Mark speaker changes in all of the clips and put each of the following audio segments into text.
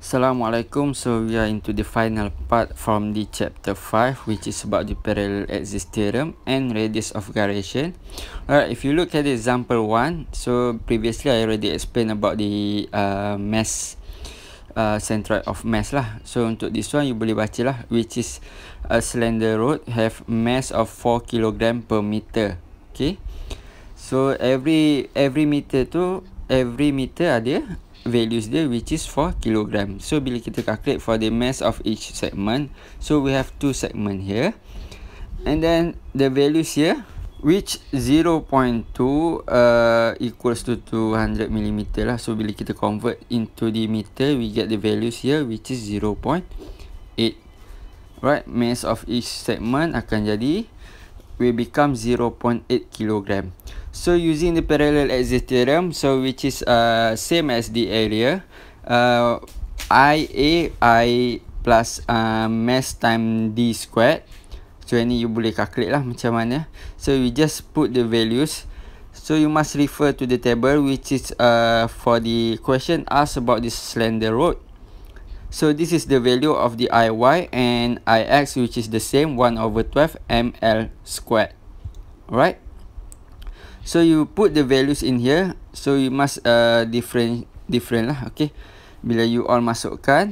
Speaker 1: Assalamualaikum. So we are into the final part from the chapter 5 which is about the parallel axis theorem and radius of gyration. Alright, if you look at the example 1, so previously I already explained about the uh, mass uh, centroid of mass lah. So untuk this one you boleh baca lah which is a slender rod have mass of 4 kg per meter. Okay. So every every meter tu every meter ada values dia which is 4 kg. So bila kita calculate for the mass of each segment, so we have two segment here. And then the values here which 0.2 uh, equals to 200 mm lah. So bila kita convert into the meter, we get the values here which is 0.8. Right, mass of each segment akan jadi will become 0.8 kilogram. So using the parallel axis theorem, so which is uh, same as the area, uh, I A I plus uh, mass time D squared. So ini you boleh calculate lah macam mana. So we just put the values. So you must refer to the table which is uh, for the question asked about this slender rod. So this is the value of the IY and IX which is the same 1 over 12 ml squared. Right? So you put the values in here. So you must uh, different different lah. Okay. Bila you all masukkan.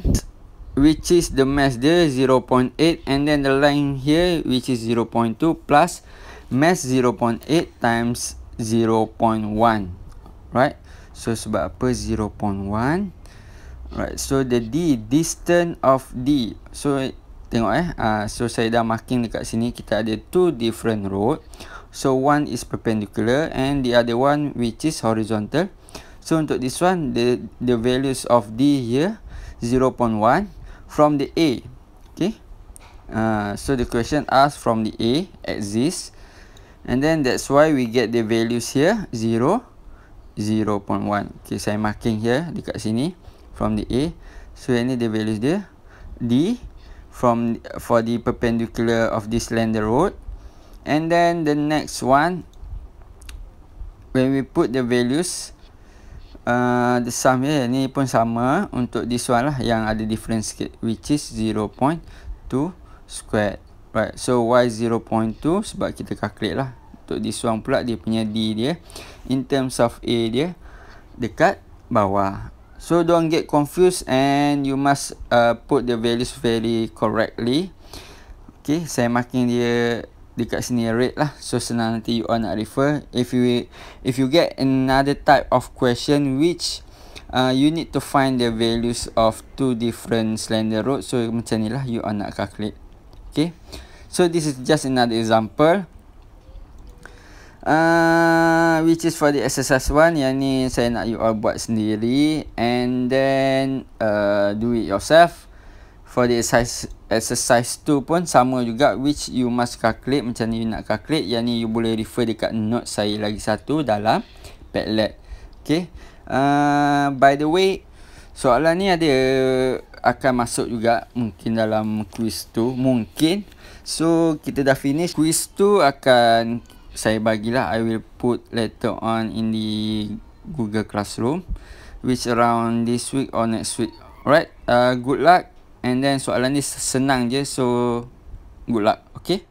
Speaker 1: Which is the mass dia 0.8 and then the line here which is 0.2 plus mass 0.8 times 0.1. Right? So sebab apa 0.1? Right, so the D, distance of D. So, tengok eh. Uh, so, saya dah marking dekat sini. Kita ada two different road. So, one is perpendicular and the other one which is horizontal. So, untuk this one, the the values of D here, 0.1 from the A. Okay. Uh, so, the question asks from the A exists. And then, that's why we get the values here, 0, 0.1. Okay, saya marking here dekat sini. Okay from the A. So ini dia values dia. D from for the perpendicular of this slender road. And then the next one when we put the values Uh, the sum here, ni pun sama untuk this one lah yang ada difference sikit which is 0.2 squared right so why 0.2 sebab kita calculate lah untuk this one pula dia punya D dia in terms of A dia dekat bawah so don't get confused and you must uh, put the values very correctly okay saya marking dia dekat sini red lah so senang nanti you all nak refer if you if you get another type of question which uh, you need to find the values of two different slender root so macam ni lah you all nak calculate okay so this is just another example uh, uh, which is for the exercise one yang ni saya nak you all buat sendiri and then uh, do it yourself for the exercise exercise tu pun sama juga which you must calculate macam ni you nak calculate yang ni you boleh refer dekat note saya lagi satu dalam padlet okay uh, by the way soalan ni ada akan masuk juga mungkin dalam quiz tu mungkin so kita dah finish quiz tu akan saya bagilah I will put later on in the Google Classroom Which around this week or next week Alright, uh, good luck And then soalan ni senang je So, good luck, okay